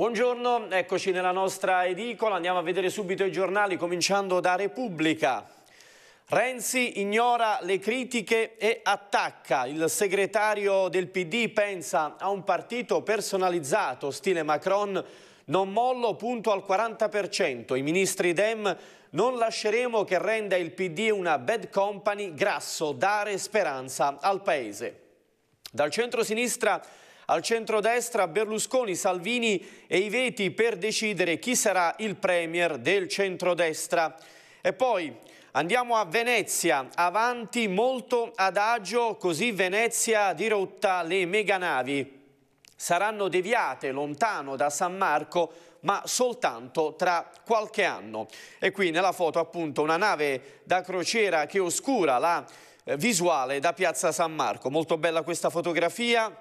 Buongiorno, eccoci nella nostra edicola, andiamo a vedere subito i giornali cominciando da Repubblica. Renzi ignora le critiche e attacca. Il segretario del PD pensa a un partito personalizzato, stile Macron, non mollo punto al 40%. I ministri Dem non lasceremo che renda il PD una bad company grasso, dare speranza al paese. Dal centro-sinistra al centrodestra Berlusconi, Salvini e i veti per decidere chi sarà il premier del centrodestra. E poi andiamo a Venezia, avanti molto adagio, così Venezia dirotta le meganavi. Saranno deviate lontano da San Marco ma soltanto tra qualche anno. E qui nella foto appunto una nave da crociera che oscura la eh, visuale da Piazza San Marco. Molto bella questa fotografia.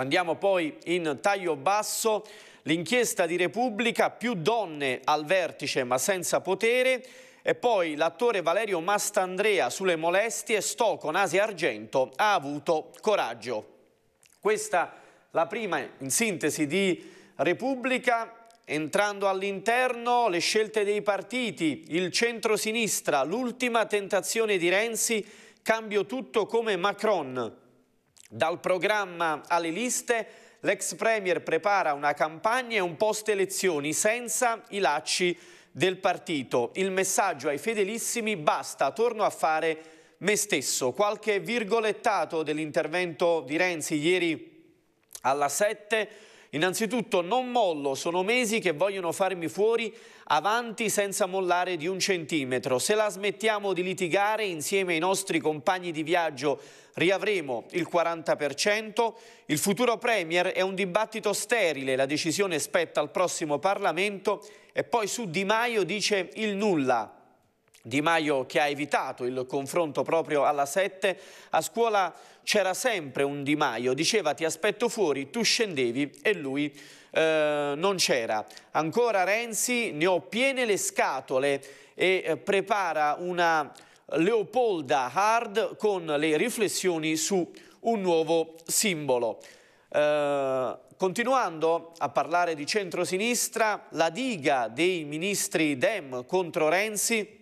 Andiamo poi in taglio basso. L'inchiesta di Repubblica, più donne al vertice ma senza potere. E poi l'attore Valerio Mastandrea sulle molestie, sto con Asia Argento, ha avuto coraggio. Questa la prima in sintesi di Repubblica. Entrando all'interno, le scelte dei partiti, il centro-sinistra, l'ultima tentazione di Renzi, cambio tutto come Macron. Dal programma alle liste, l'ex Premier prepara una campagna e un post-elezioni senza i lacci del partito. Il messaggio ai fedelissimi basta, torno a fare me stesso. Qualche virgolettato dell'intervento di Renzi ieri alla 7 Innanzitutto non mollo, sono mesi che vogliono farmi fuori avanti senza mollare di un centimetro. Se la smettiamo di litigare insieme ai nostri compagni di viaggio riavremo il 40%. Il futuro Premier è un dibattito sterile, la decisione spetta al prossimo Parlamento e poi su Di Maio dice il nulla. Di Maio che ha evitato il confronto proprio alla 7, a scuola c'era sempre un Di Maio, diceva ti aspetto fuori, tu scendevi e lui eh, non c'era. Ancora Renzi ne ho piene le scatole e eh, prepara una Leopolda Hard con le riflessioni su un nuovo simbolo. Eh, continuando a parlare di centrosinistra, la diga dei ministri Dem contro Renzi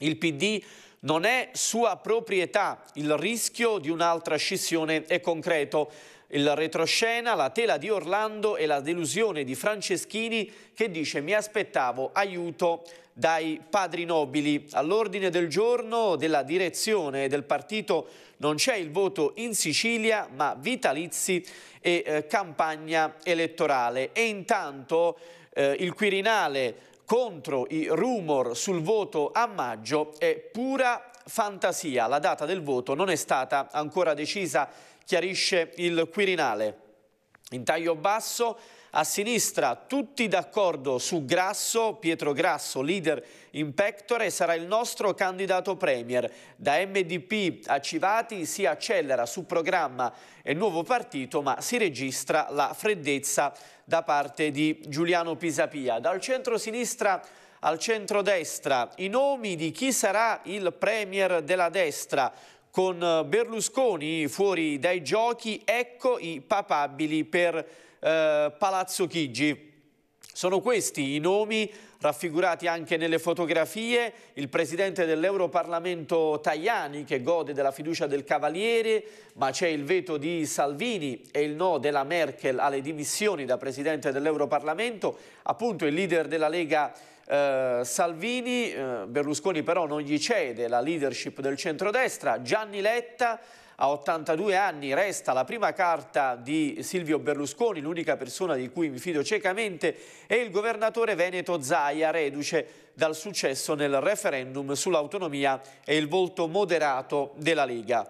il PD non è sua proprietà, il rischio di un'altra scissione è concreto. Il retroscena, la tela di Orlando e la delusione di Franceschini che dice mi aspettavo aiuto dai padri nobili. All'ordine del giorno della direzione del partito non c'è il voto in Sicilia ma vitalizi e eh, campagna elettorale. E intanto eh, il Quirinale contro i rumor sul voto a maggio è pura fantasia. La data del voto non è stata ancora decisa, chiarisce il Quirinale. In taglio basso a sinistra tutti d'accordo su Grasso, Pietro Grasso, leader in pectore, sarà il nostro candidato premier. Da MDP a Civati si accelera su programma e nuovo partito, ma si registra la freddezza da parte di Giuliano Pisapia. Dal centro-sinistra al centro-destra i nomi di chi sarà il premier della destra con Berlusconi fuori dai giochi, ecco i papabili per eh, Palazzo Chigi. Sono questi i nomi Raffigurati anche nelle fotografie il presidente dell'Europarlamento Tajani che gode della fiducia del Cavaliere, ma c'è il veto di Salvini e il no della Merkel alle dimissioni da presidente dell'Europarlamento, appunto il leader della Lega eh, Salvini, eh, Berlusconi però non gli cede la leadership del centrodestra, Gianni Letta a 82 anni resta la prima carta di Silvio Berlusconi, l'unica persona di cui mi fido ciecamente, e il governatore veneto Zaia, reduce dal successo nel referendum sull'autonomia e il volto moderato della Lega.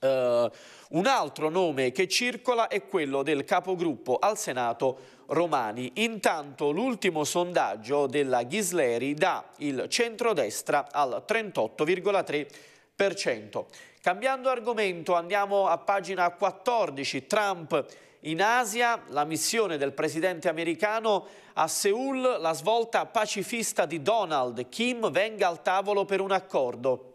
Uh, un altro nome che circola è quello del capogruppo al Senato Romani. Intanto l'ultimo sondaggio della Ghisleri dà il centrodestra al 38,3%. Cambiando argomento andiamo a pagina 14, Trump in Asia, la missione del presidente americano a Seul, la svolta pacifista di Donald, Kim venga al tavolo per un accordo.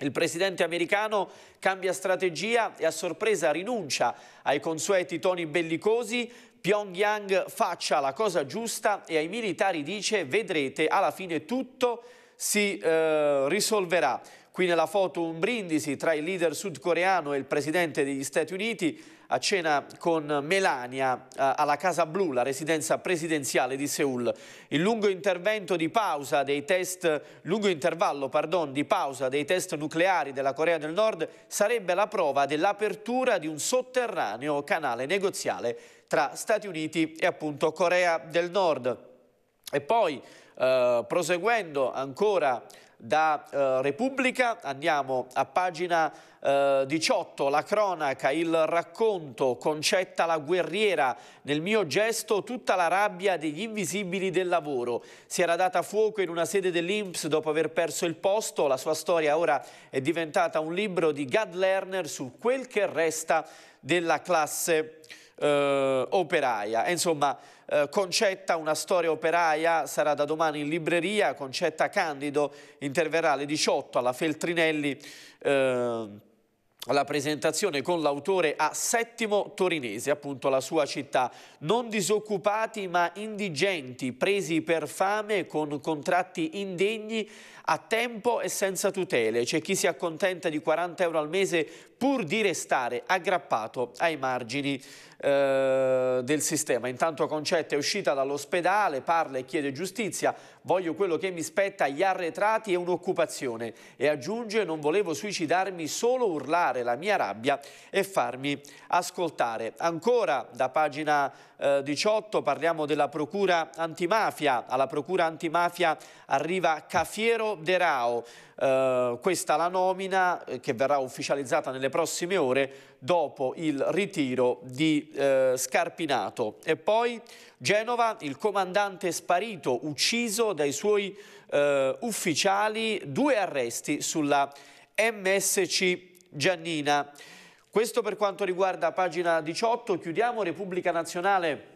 Il presidente americano cambia strategia e a sorpresa rinuncia ai consueti toni bellicosi. Pyongyang faccia la cosa giusta e ai militari dice vedrete alla fine tutto si eh, risolverà. Qui nella foto un brindisi tra il leader sudcoreano e il presidente degli Stati Uniti a cena con Melania eh, alla Casa Blu, la residenza presidenziale di Seoul. Il lungo, test, lungo intervallo pardon, di pausa dei test nucleari della Corea del Nord sarebbe la prova dell'apertura di un sotterraneo canale negoziale tra Stati Uniti e appunto Corea del Nord. E poi, eh, proseguendo ancora da eh, Repubblica, andiamo a pagina eh, 18, la cronaca, il racconto, concetta la guerriera, nel mio gesto tutta la rabbia degli invisibili del lavoro. Si era data fuoco in una sede dell'Inps dopo aver perso il posto, la sua storia ora è diventata un libro di Gad Lerner su quel che resta della classe eh, operaia. E, insomma, eh, Concetta, una storia operaia, sarà da domani in libreria, Concetta Candido interverrà alle 18 alla Feltrinelli eh, la presentazione con l'autore a Settimo Torinese, appunto la sua città. Non disoccupati ma indigenti, presi per fame con contratti indegni, a tempo e senza tutele. C'è chi si accontenta di 40 euro al mese pur di restare aggrappato ai margini eh, del sistema. Intanto Concetta è uscita dall'ospedale, parla e chiede giustizia, voglio quello che mi spetta, gli arretrati e un'occupazione. E aggiunge non volevo suicidarmi, solo urlare la mia rabbia e farmi ascoltare. Ancora da pagina eh, 18 parliamo della procura antimafia. Alla procura antimafia arriva Cafiero De Rao. Eh, questa la nomina eh, che verrà ufficializzata nelle prossime ore dopo il ritiro di eh, Scarpinato. E poi Genova, il comandante sparito, ucciso dai suoi eh, ufficiali, due arresti sulla MSC Giannina. Questo per quanto riguarda pagina 18, chiudiamo Repubblica Nazionale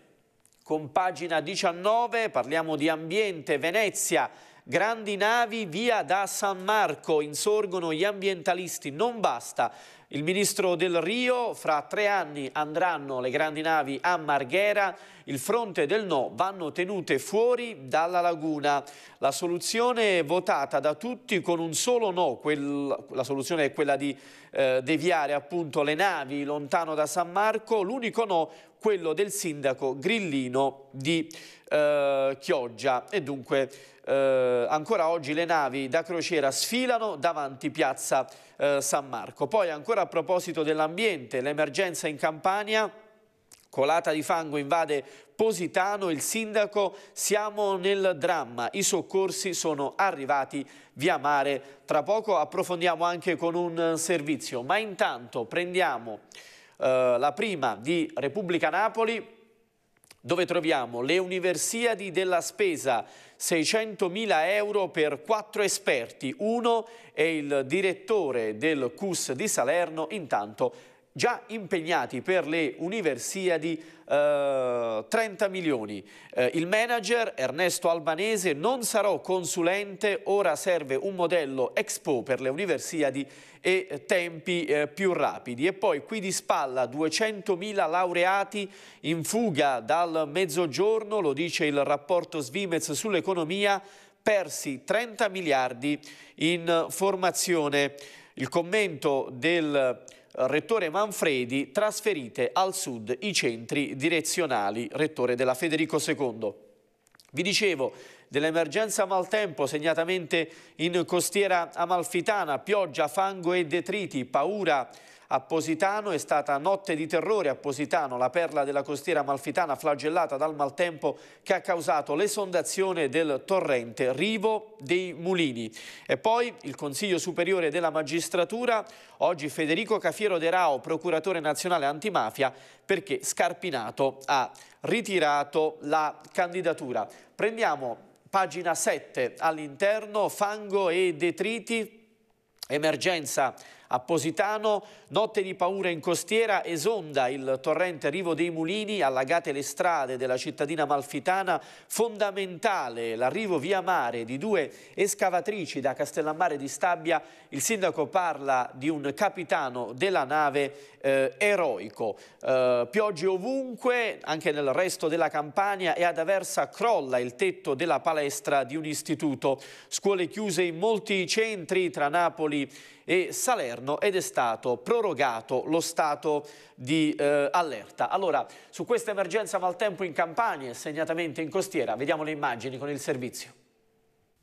con pagina 19, parliamo di ambiente, Venezia, Grandi navi via da San Marco, insorgono gli ambientalisti, non basta. Il ministro del Rio, fra tre anni andranno le grandi navi a Marghera, il fronte del no vanno tenute fuori dalla laguna. La soluzione votata da tutti con un solo no, quel, la soluzione è quella di eh, deviare appunto le navi lontano da San Marco, l'unico no quello del sindaco Grillino di eh, Chioggia e dunque eh, ancora oggi le navi da crociera sfilano davanti Piazza eh, San Marco. Poi ancora a proposito dell'ambiente, l'emergenza in Campania colata di fango invade Positano, il sindaco, siamo nel dramma, i soccorsi sono arrivati via mare. Tra poco approfondiamo anche con un servizio, ma intanto prendiamo eh, la prima di Repubblica Napoli dove troviamo le Universiadi della Spesa, 600.000 euro per quattro esperti, uno è il direttore del CUS di Salerno, intanto già impegnati per le Universiadi eh, 30 milioni. Eh, il manager Ernesto Albanese non sarò consulente, ora serve un modello Expo per le Universiadi e tempi eh, più rapidi. E poi qui di spalla 200.000 laureati in fuga dal mezzogiorno, lo dice il rapporto Svimez sull'economia, persi 30 miliardi in eh, formazione. Il commento del Rettore Manfredi, trasferite al sud i centri direzionali, Rettore della Federico II. Vi dicevo, dell'emergenza maltempo, segnatamente in costiera amalfitana, pioggia, fango e detriti, paura a Positano è stata notte di terrore a Positano, la perla della costiera malfitana flagellata dal maltempo che ha causato l'esondazione del torrente Rivo dei Mulini. E poi il Consiglio Superiore della Magistratura, oggi Federico Cafiero De Rao, procuratore nazionale antimafia, perché Scarpinato ha ritirato la candidatura. Prendiamo pagina 7 all'interno, fango e detriti, emergenza a Positano, notte di paura in costiera, esonda il torrente Rivo dei Mulini, allagate le strade della cittadina malfitana, fondamentale l'arrivo via mare di due escavatrici da Castellammare di Stabia, il sindaco parla di un capitano della nave eh, eroico. Eh, piogge ovunque, anche nel resto della Campania e ad Aversa crolla il tetto della palestra di un istituto. Scuole chiuse in molti centri tra Napoli e Salerno governo ed è stato prorogato lo stato di eh, allerta. Allora, su questa emergenza maltempo in Campania e segnatamente in costiera, vediamo le immagini con il servizio.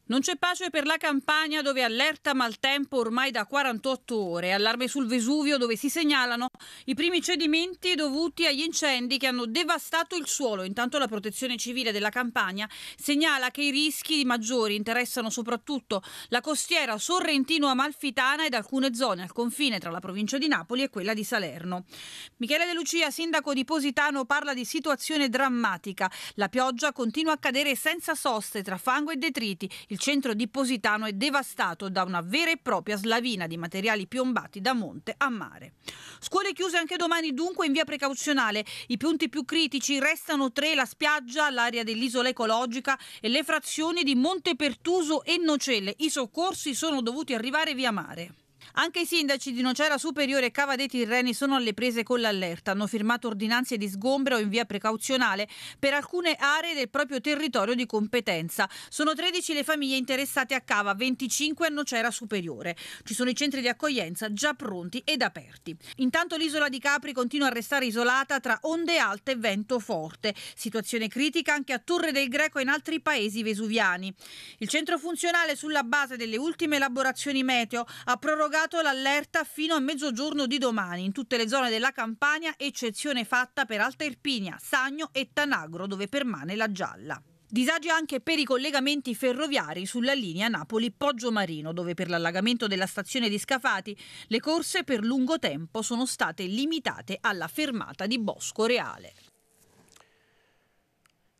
Non c'è pace per la campagna dove allerta maltempo ormai da 48 ore, allarme sul Vesuvio dove si segnalano i primi cedimenti dovuti agli incendi che hanno devastato il suolo. Intanto la protezione civile della campagna segnala che i rischi maggiori interessano soprattutto la costiera sorrentino-amalfitana ed alcune zone al confine tra la provincia di Napoli e quella di Salerno. Michele De Lucia, sindaco di Positano, parla di situazione drammatica. La pioggia continua a cadere senza soste tra fango e detriti. Il centro di Positano è devastato da una vera e propria slavina di materiali piombati da monte a mare. Scuole chiuse anche domani dunque in via precauzionale. I punti più critici restano tre, la spiaggia, l'area dell'isola ecologica e le frazioni di Monte Pertuso e Nocelle. I soccorsi sono dovuti arrivare via mare. Anche i sindaci di Nocera Superiore e Cava dei Tirreni sono alle prese con l'allerta. Hanno firmato ordinanze di sgombero in via precauzionale per alcune aree del proprio territorio di competenza. Sono 13 le famiglie interessate a Cava, 25 a Nocera Superiore. Ci sono i centri di accoglienza già pronti ed aperti. Intanto l'isola di Capri continua a restare isolata tra onde alte e vento forte. Situazione critica anche a Torre del Greco e in altri paesi vesuviani. Il centro funzionale sulla base delle ultime elaborazioni meteo ha prorogato rilanciato l'allerta fino a mezzogiorno di domani in tutte le zone della Campania, eccezione fatta per Alta Irpinia, Sagno e Tanagro, dove permane la gialla. Disagi anche per i collegamenti ferroviari sulla linea Napoli-Poggio Marino, dove per l'allagamento della stazione di Scafati le corse per lungo tempo sono state limitate alla fermata di Bosco Reale.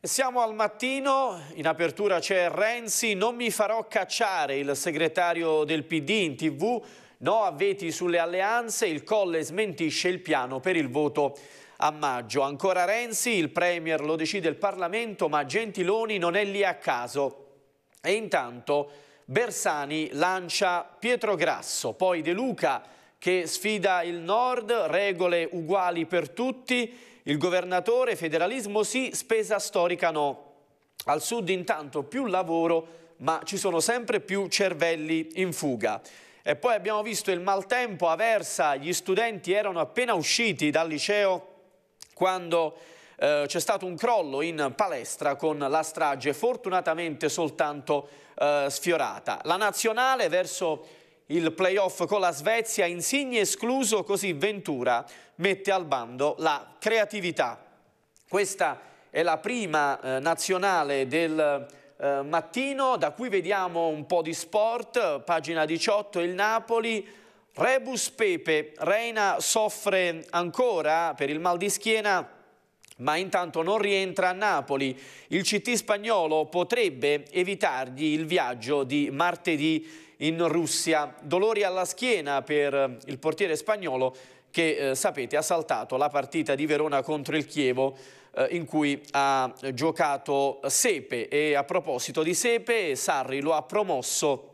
Siamo al mattino, in apertura c'è Renzi, non mi farò cacciare il segretario del PD in tv no a veti sulle alleanze, il Colle smentisce il piano per il voto a maggio. Ancora Renzi, il Premier lo decide il Parlamento, ma Gentiloni non è lì a caso. E intanto Bersani lancia Pietro Grasso, poi De Luca che sfida il Nord, regole uguali per tutti, il governatore, federalismo sì, spesa storica no. Al Sud intanto più lavoro, ma ci sono sempre più cervelli in fuga. E poi abbiamo visto il maltempo a Versa, gli studenti erano appena usciti dal liceo quando eh, c'è stato un crollo in palestra con la strage, fortunatamente soltanto eh, sfiorata. La nazionale verso il playoff con la Svezia, Insigne escluso, così Ventura mette al bando la creatività. Questa è la prima eh, nazionale del eh, mattino, da qui vediamo un po' di sport, pagina 18, il Napoli, Rebus Pepe, Reina soffre ancora per il mal di schiena, ma intanto non rientra a Napoli. Il CT spagnolo potrebbe evitargli il viaggio di martedì in Russia. Dolori alla schiena per eh, il portiere spagnolo che eh, sapete ha saltato la partita di Verona contro il Chievo eh, in cui ha giocato Sepe e a proposito di Sepe Sarri lo ha promosso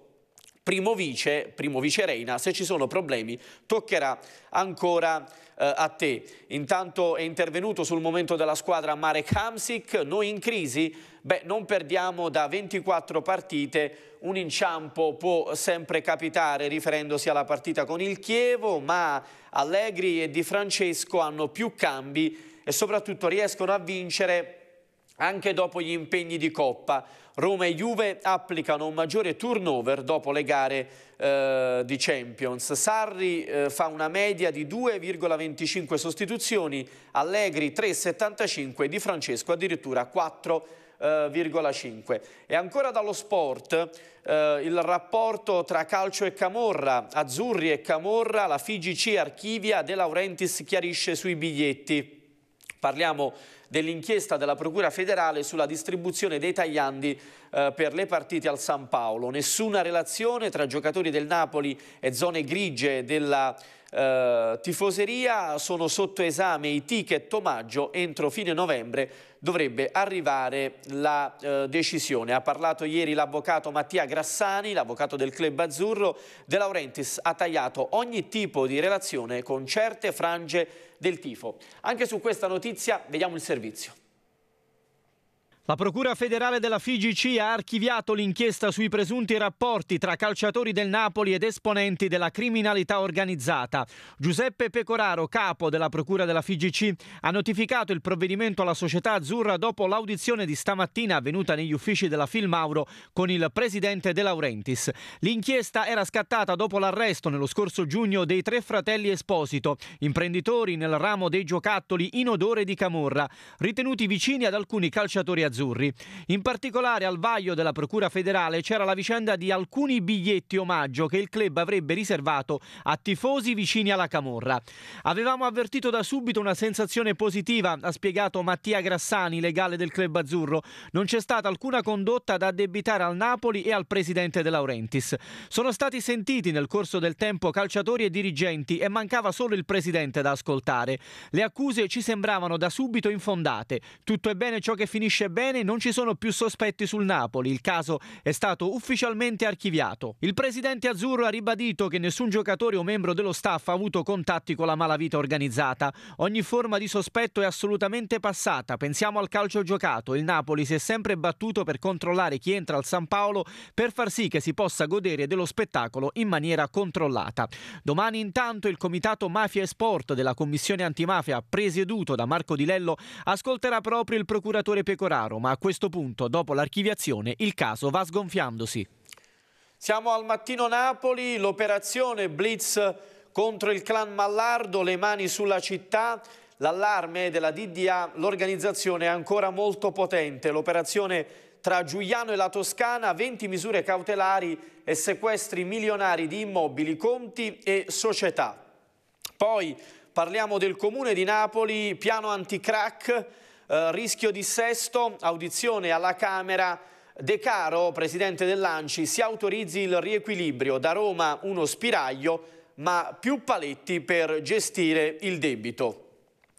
primo vice, primo vice Reina, se ci sono problemi toccherà ancora eh, a te. Intanto è intervenuto sul momento della squadra Marek Hamsik, noi in crisi, beh non perdiamo da 24 partite, un inciampo può sempre capitare riferendosi alla partita con il Chievo, ma Allegri e Di Francesco hanno più cambi e soprattutto riescono a vincere anche dopo gli impegni di Coppa. Roma e Juve applicano un maggiore turnover dopo le gare eh, di Champions. Sarri eh, fa una media di 2,25 sostituzioni, Allegri 3,75 di Francesco addirittura 4 eh, e ancora dallo sport, eh, il rapporto tra calcio e Camorra, Azzurri e Camorra, la FIGC Archivia De Laurentiis chiarisce sui biglietti. Parliamo dell'inchiesta della Procura federale sulla distribuzione dei tagliandi eh, per le partite al San Paolo. Nessuna relazione tra giocatori del Napoli e zone grigie della eh, tifoseria. Sono sotto esame i ticket omaggio. Entro fine novembre dovrebbe arrivare la eh, decisione. Ha parlato ieri l'avvocato Mattia Grassani, l'avvocato del club azzurro. De Laurentiis ha tagliato ogni tipo di relazione con certe frange del tifo. Anche su questa notizia vediamo il servizio. La Procura federale della FIGC ha archiviato l'inchiesta sui presunti rapporti tra calciatori del Napoli ed esponenti della criminalità organizzata. Giuseppe Pecoraro, capo della Procura della FIGC, ha notificato il provvedimento alla società azzurra dopo l'audizione di stamattina avvenuta negli uffici della Filmauro con il presidente De Laurentiis. L'inchiesta era scattata dopo l'arresto nello scorso giugno dei tre fratelli Esposito, imprenditori nel ramo dei giocattoli in odore di camorra, ritenuti vicini ad alcuni calciatori azzurri azzurri. In particolare al vaglio della Procura federale c'era la vicenda di alcuni biglietti omaggio che il club avrebbe riservato a tifosi vicini alla Camorra. Avevamo avvertito da subito una sensazione positiva, ha spiegato Mattia Grassani, legale del club azzurro. Non c'è stata alcuna condotta da addebitare al Napoli e al presidente De Laurentiis. Sono stati sentiti nel corso del tempo calciatori e dirigenti e mancava solo il presidente da ascoltare. Le accuse ci sembravano da subito infondate. Tutto è bene ciò che finisce bene bene, non ci sono più sospetti sul Napoli, il caso è stato ufficialmente archiviato. Il presidente azzurro ha ribadito che nessun giocatore o membro dello staff ha avuto contatti con la malavita organizzata. Ogni forma di sospetto è assolutamente passata. Pensiamo al calcio giocato. Il Napoli si è sempre battuto per controllare chi entra al San Paolo per far sì che si possa godere dello spettacolo in maniera controllata. Domani intanto il comitato Mafia e Sport della Commissione Antimafia presieduto da Marco Di Lello ascolterà proprio il procuratore Pecoraro chiaro, ma a questo punto, dopo l'archiviazione, il caso va sgonfiandosi. Siamo al mattino Napoli, l'operazione Blitz contro il clan Mallardo, le mani sulla città, l'allarme della DDA, l'organizzazione è ancora molto potente, l'operazione tra Giuliano e la Toscana, 20 misure cautelari e sequestri milionari di immobili, conti e società. Poi parliamo del comune di Napoli, piano anticrack, eh, rischio di sesto, audizione alla Camera. De Caro, presidente dell'Anci, si autorizzi il riequilibrio, da Roma uno spiraglio, ma più paletti per gestire il debito.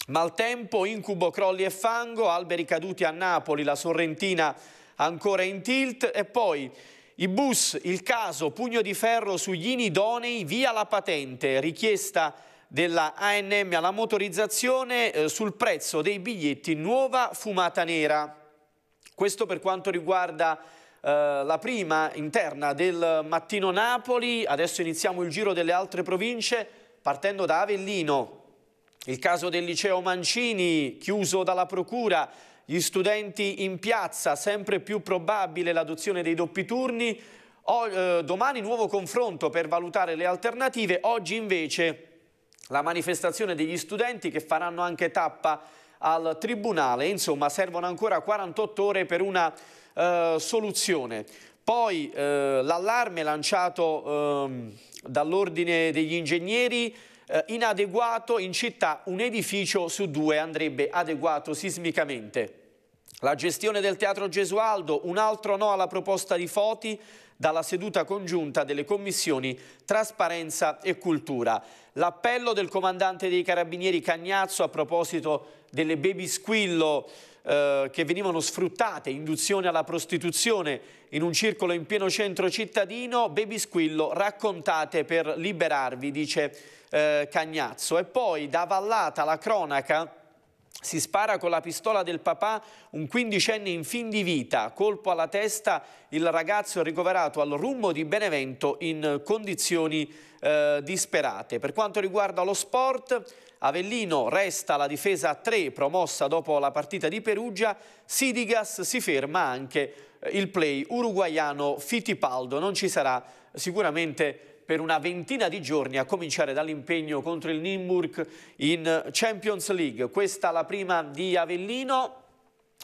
Maltempo, incubo, crolli e fango, alberi caduti a Napoli, la Sorrentina ancora in tilt e poi i bus, il caso, pugno di ferro sugli inidonei, via la patente, richiesta della ANM alla motorizzazione eh, sul prezzo dei biglietti nuova fumata nera. Questo per quanto riguarda Uh, la prima interna del Mattino Napoli, adesso iniziamo il giro delle altre province partendo da Avellino. Il caso del liceo Mancini, chiuso dalla procura, gli studenti in piazza, sempre più probabile l'adozione dei doppi turni. O, uh, domani nuovo confronto per valutare le alternative, oggi invece la manifestazione degli studenti che faranno anche tappa al Tribunale. Insomma, servono ancora 48 ore per una eh, soluzione. Poi eh, l'allarme lanciato eh, dall'Ordine degli Ingegneri eh, inadeguato in città un edificio su due andrebbe adeguato sismicamente. La gestione del Teatro Gesualdo, un altro no alla proposta di Foti, dalla seduta congiunta delle commissioni Trasparenza e Cultura. L'appello del comandante dei carabinieri Cagnazzo a proposito delle baby squillo eh, che venivano sfruttate, induzione alla prostituzione in un circolo in pieno centro cittadino, baby squillo raccontate per liberarvi, dice eh, Cagnazzo. E poi da vallata la cronaca si spara con la pistola del papà un quindicenne in fin di vita, colpo alla testa, il ragazzo è ricoverato al rumbo di Benevento in condizioni eh, disperate. Per quanto riguarda lo sport, Avellino resta la difesa a 3 promossa dopo la partita di Perugia, Sidigas si ferma anche eh, il play uruguaiano Fittipaldo, non ci sarà sicuramente per una ventina di giorni, a cominciare dall'impegno contro il Nimburg in Champions League. Questa la prima di Avellino,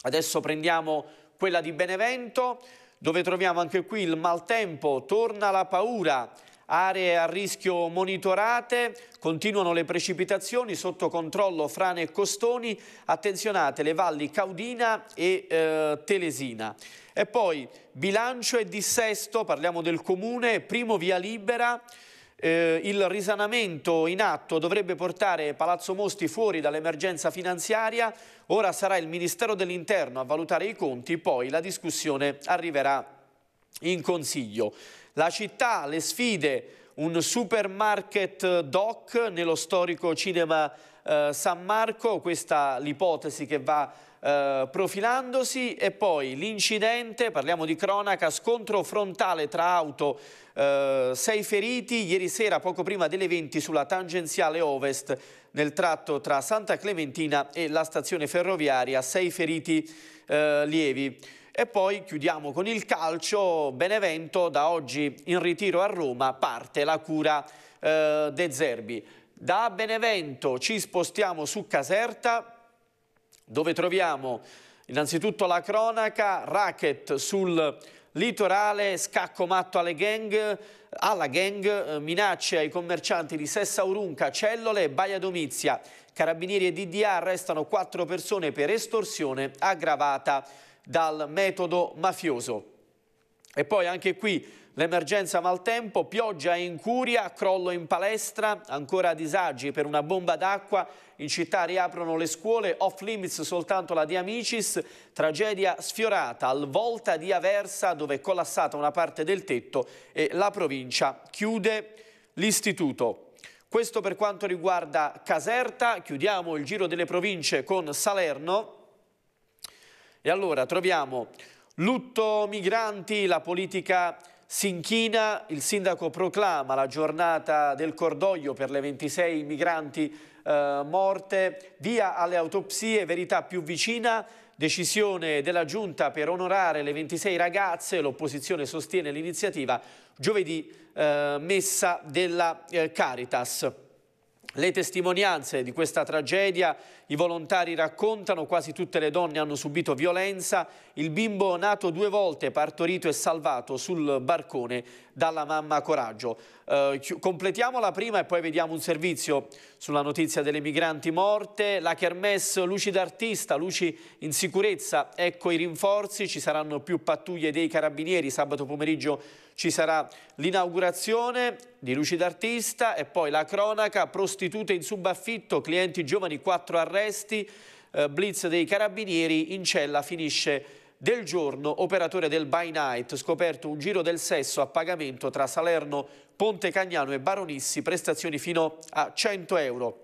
adesso prendiamo quella di Benevento, dove troviamo anche qui il maltempo, torna la paura, aree a rischio monitorate, continuano le precipitazioni, sotto controllo frane e costoni, attenzionate le valli Caudina e eh, Telesina. E poi bilancio e dissesto, parliamo del comune, primo via libera, eh, il risanamento in atto dovrebbe portare Palazzo Mosti fuori dall'emergenza finanziaria, ora sarà il Ministero dell'Interno a valutare i conti, poi la discussione arriverà in Consiglio. La città, le sfide, un supermarket doc nello storico cinema eh, San Marco, questa l'ipotesi che va eh, profilandosi e poi l'incidente, parliamo di cronaca, scontro frontale tra auto, eh, sei feriti ieri sera poco prima delle 20 sulla tangenziale ovest nel tratto tra Santa Clementina e la stazione ferroviaria, sei feriti eh, lievi. E poi chiudiamo con il calcio, Benevento da oggi in ritiro a Roma parte la cura eh, De Zerbi. Da Benevento ci spostiamo su Caserta dove troviamo innanzitutto la cronaca, racket sul litorale, scacco matto alle gang, alla gang, eh, minacce ai commercianti di Sessaurunca, Cellole e Baia Domizia. Carabinieri e DDA arrestano quattro persone per estorsione aggravata dal metodo mafioso. E poi anche qui l'emergenza maltempo, pioggia e incuria, crollo in palestra, ancora disagi per una bomba d'acqua, in città riaprono le scuole, off limits soltanto la di Amicis, tragedia sfiorata al volta di Aversa dove è collassata una parte del tetto e la provincia chiude l'istituto. Questo per quanto riguarda Caserta, chiudiamo il giro delle province con Salerno, e allora troviamo lutto migranti, la politica si inchina, il sindaco proclama la giornata del cordoglio per le 26 migranti eh, morte, via alle autopsie, verità più vicina, decisione della giunta per onorare le 26 ragazze, l'opposizione sostiene l'iniziativa, giovedì eh, messa della eh, Caritas. Le testimonianze di questa tragedia, i volontari raccontano, quasi tutte le donne hanno subito violenza, il bimbo nato due volte, partorito e salvato sul barcone dalla mamma Coraggio. Eh, completiamo la prima e poi vediamo un servizio sulla notizia delle migranti morte, la Kermesse luci d'artista, luci in sicurezza, ecco i rinforzi, ci saranno più pattuglie dei carabinieri sabato pomeriggio ci sarà l'inaugurazione di Luci d'Artista e poi la cronaca, prostitute in subaffitto, clienti giovani, quattro arresti, eh, blitz dei carabinieri, in cella finisce del giorno, operatore del By Night, scoperto un giro del sesso a pagamento tra Salerno, Ponte Cagnano e Baronissi, prestazioni fino a 100 euro.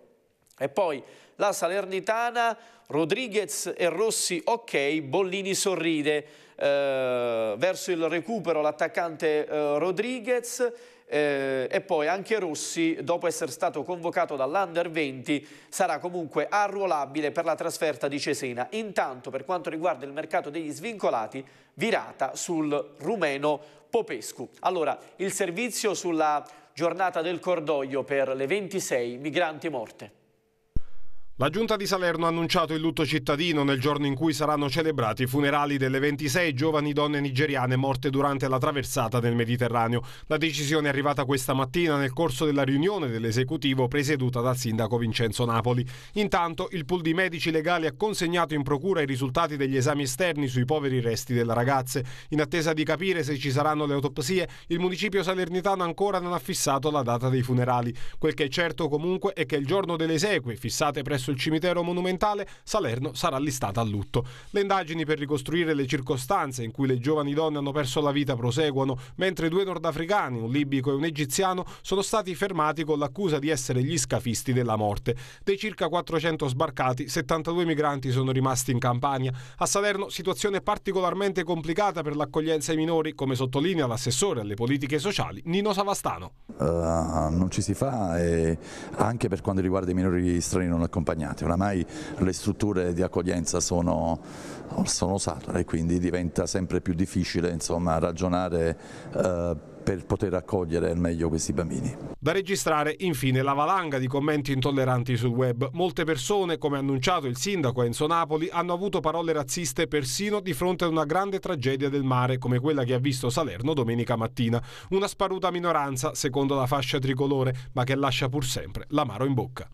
E poi la Salernitana, Rodriguez e Rossi ok, Bollini sorride eh, verso il recupero l'attaccante eh, Rodriguez eh, e poi anche Rossi, dopo essere stato convocato dall'Under 20, sarà comunque arruolabile per la trasferta di Cesena. Intanto, per quanto riguarda il mercato degli svincolati, virata sul rumeno Popescu. Allora, il servizio sulla giornata del cordoglio per le 26 migranti morte. La giunta di Salerno ha annunciato il lutto cittadino nel giorno in cui saranno celebrati i funerali delle 26 giovani donne nigeriane morte durante la traversata del Mediterraneo. La decisione è arrivata questa mattina nel corso della riunione dell'esecutivo presieduta dal sindaco Vincenzo Napoli. Intanto il pool di medici legali ha consegnato in procura i risultati degli esami esterni sui poveri resti delle ragazze. In attesa di capire se ci saranno le autopsie, il municipio salernitano ancora non ha fissato la data dei funerali. Quel che è certo comunque è che il giorno delle esequie, fissate presso presso il cimitero monumentale, Salerno sarà listata a lutto. Le indagini per ricostruire le circostanze in cui le giovani donne hanno perso la vita proseguono, mentre due nordafricani, un libico e un egiziano, sono stati fermati con l'accusa di essere gli scafisti della morte. Dei circa 400 sbarcati, 72 migranti sono rimasti in Campania. A Salerno situazione particolarmente complicata per l'accoglienza ai minori, come sottolinea l'assessore alle politiche sociali Nino Savastano. Uh, non ci si fa, eh, anche per quanto riguarda i minori stranieri non accompagnati accompagnati. Oramai le strutture di accoglienza sono, sono satore e quindi diventa sempre più difficile insomma, ragionare eh, per poter accogliere al meglio questi bambini. Da registrare infine la valanga di commenti intolleranti sul web. Molte persone, come annunciato il sindaco Enzo Napoli, hanno avuto parole razziste persino di fronte ad una grande tragedia del mare come quella che ha visto Salerno domenica mattina. Una sparuta minoranza, secondo la fascia tricolore, ma che lascia pur sempre l'amaro in bocca.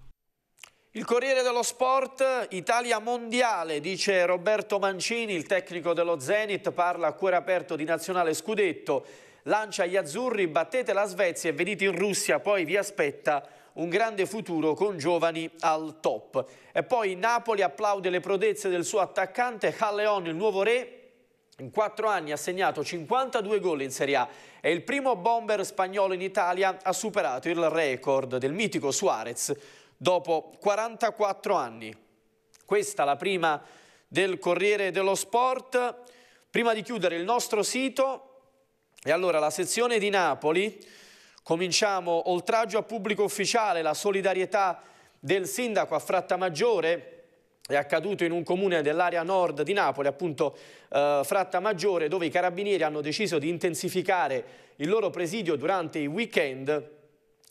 Il Corriere dello Sport, Italia mondiale, dice Roberto Mancini, il tecnico dello Zenit, parla a cuore aperto di nazionale scudetto, lancia gli azzurri, battete la Svezia e venite in Russia, poi vi aspetta un grande futuro con giovani al top. E poi Napoli applaude le prodezze del suo attaccante, Halleon il nuovo re, in quattro anni ha segnato 52 gol in Serie A. e il primo bomber spagnolo in Italia, ha superato il record del mitico Suarez dopo 44 anni. Questa è la prima del Corriere dello Sport. Prima di chiudere il nostro sito, e allora la sezione di Napoli, cominciamo oltraggio a pubblico ufficiale, la solidarietà del sindaco a Frattamaggiore, è accaduto in un comune dell'area nord di Napoli, appunto eh, Frattamaggiore, dove i carabinieri hanno deciso di intensificare il loro presidio durante i weekend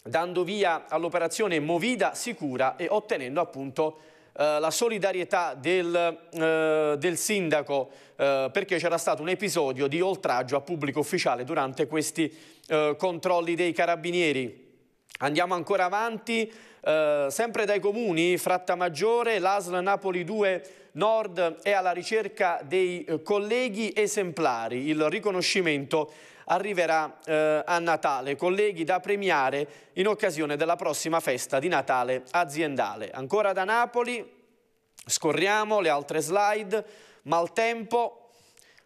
dando via all'operazione Movida Sicura e ottenendo appunto eh, la solidarietà del, eh, del sindaco eh, perché c'era stato un episodio di oltraggio a pubblico ufficiale durante questi eh, controlli dei carabinieri. Andiamo ancora avanti, eh, sempre dai comuni, Fratta Maggiore, l'ASL Napoli 2 Nord è alla ricerca dei eh, colleghi esemplari, il riconoscimento arriverà eh, a Natale, colleghi da premiare in occasione della prossima festa di Natale aziendale. Ancora da Napoli, scorriamo le altre slide, maltempo,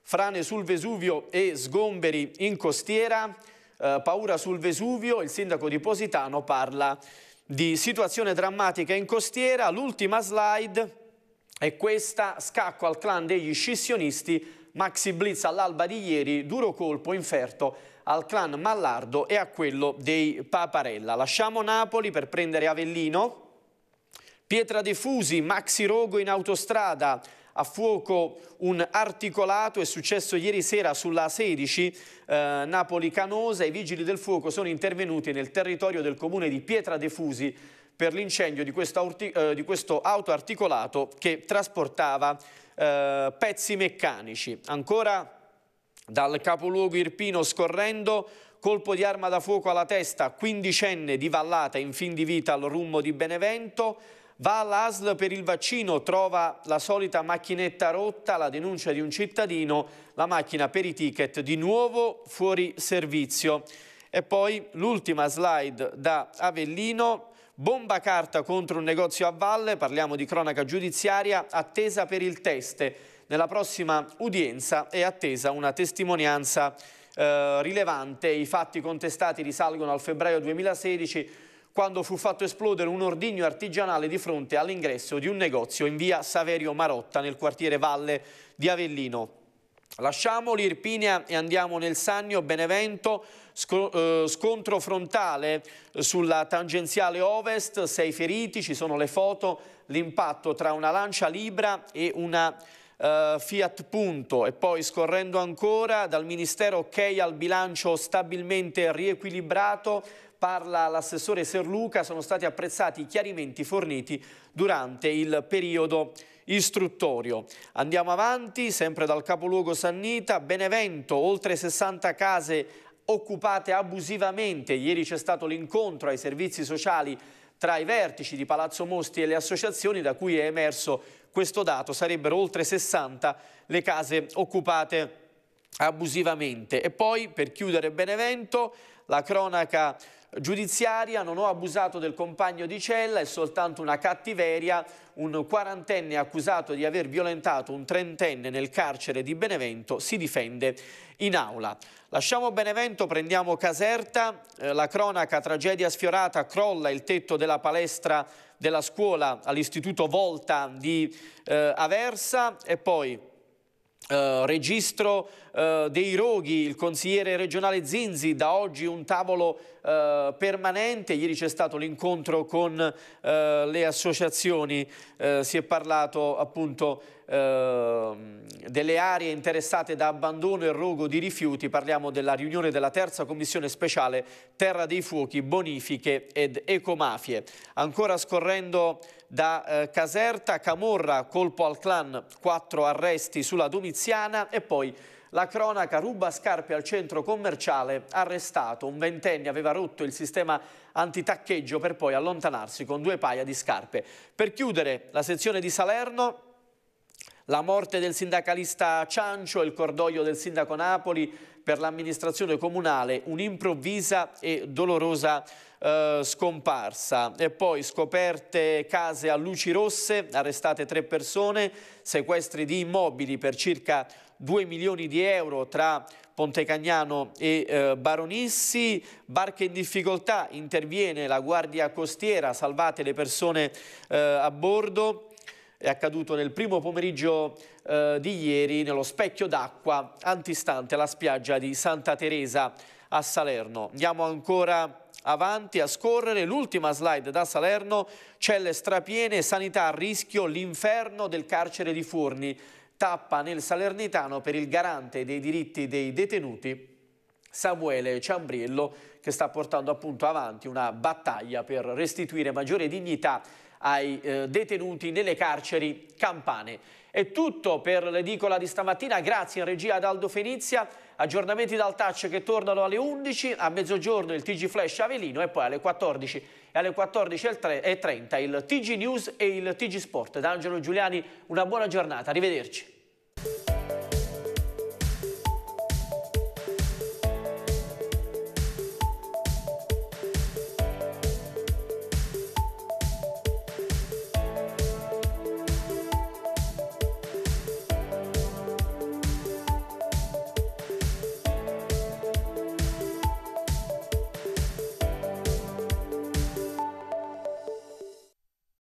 frane sul Vesuvio e sgomberi in costiera, eh, paura sul Vesuvio, il sindaco di Positano parla di situazione drammatica in costiera, l'ultima slide e questa scacco al clan degli scissionisti, Maxi Blitz all'alba di ieri, duro colpo inferto al clan Mallardo e a quello dei Paparella. Lasciamo Napoli per prendere Avellino. Pietra Defusi, Maxi Rogo in autostrada, a fuoco un articolato, è successo ieri sera sulla 16 eh, Napoli-Canosa, i vigili del fuoco sono intervenuti nel territorio del comune di Pietra Defusi per l'incendio di questo, eh, di questo auto articolato che trasportava eh, pezzi meccanici. Ancora dal capoluogo Irpino scorrendo, colpo di arma da fuoco alla testa, quindicenne di vallata in fin di vita al rummo di Benevento, va all'ASL per il vaccino, trova la solita macchinetta rotta, la denuncia di un cittadino, la macchina per i ticket di nuovo fuori servizio. E poi l'ultima slide da Avellino, Bomba carta contro un negozio a valle, parliamo di cronaca giudiziaria, attesa per il test. Nella prossima udienza è attesa una testimonianza eh, rilevante. I fatti contestati risalgono al febbraio 2016 quando fu fatto esplodere un ordigno artigianale di fronte all'ingresso di un negozio in via Saverio Marotta nel quartiere Valle di Avellino. Lasciamo l'Irpinia e andiamo nel Sannio Benevento, eh, scontro frontale eh, sulla tangenziale ovest, sei feriti, ci sono le foto, l'impatto tra una lancia Libra e una Uh, Fiat Punto e poi scorrendo ancora dal Ministero ok al bilancio stabilmente riequilibrato parla l'assessore Serluca sono stati apprezzati i chiarimenti forniti durante il periodo istruttorio. Andiamo avanti, sempre dal capoluogo Sannita, Benevento, oltre 60 case occupate abusivamente. Ieri c'è stato l'incontro ai servizi sociali tra i vertici di Palazzo Mosti e le associazioni da cui è emerso questo dato. Sarebbero oltre 60 le case occupate abusivamente. E poi, per chiudere Benevento, la cronaca giudiziaria, non ho abusato del compagno di cella, è soltanto una cattiveria, un quarantenne accusato di aver violentato un trentenne nel carcere di Benevento si difende in aula. Lasciamo Benevento, prendiamo Caserta, eh, la cronaca tragedia sfiorata, crolla il tetto della palestra della scuola all'istituto Volta di eh, Aversa e poi Uh, registro uh, dei roghi, il consigliere regionale Zinzi, da oggi un tavolo uh, permanente, ieri c'è stato l'incontro con le associazioni, si è parlato appunto Ehm, delle aree interessate da abbandono e rogo di rifiuti, parliamo della riunione della terza commissione speciale Terra dei Fuochi, Bonifiche ed Ecomafie. Ancora scorrendo da eh, Caserta, Camorra, colpo al clan, quattro arresti sulla Domiziana e poi la cronaca ruba scarpe al centro commerciale, arrestato, un ventenne aveva rotto il sistema antitaccheggio per poi allontanarsi con due paia di scarpe. Per chiudere la sezione di Salerno, la morte del sindacalista Ciancio e il cordoglio del sindaco Napoli per l'amministrazione comunale, un'improvvisa e dolorosa eh, scomparsa. E poi scoperte case a luci rosse, arrestate tre persone, sequestri di immobili per circa 2 milioni di euro tra Pontecagnano e eh, Baronissi, barche in difficoltà, interviene la guardia costiera, salvate le persone eh, a bordo, è accaduto nel primo pomeriggio eh, di ieri nello specchio d'acqua antistante la spiaggia di Santa Teresa a Salerno. Andiamo ancora avanti a scorrere l'ultima slide da Salerno, celle strapiene, sanità a rischio, l'inferno del carcere di Forni, tappa nel Salernitano per il garante dei diritti dei detenuti Samuele Ciambriello che sta portando appunto avanti una battaglia per restituire maggiore dignità ai eh, detenuti nelle carceri campane. È tutto per l'edicola di stamattina, grazie in regia ad Aldo Fenizia, aggiornamenti dal touch che tornano alle 11, a mezzogiorno il TG Flash Avelino e poi alle 14 e alle 14.30 il TG News e il TG Sport. D'Angelo Giuliani una buona giornata, arrivederci.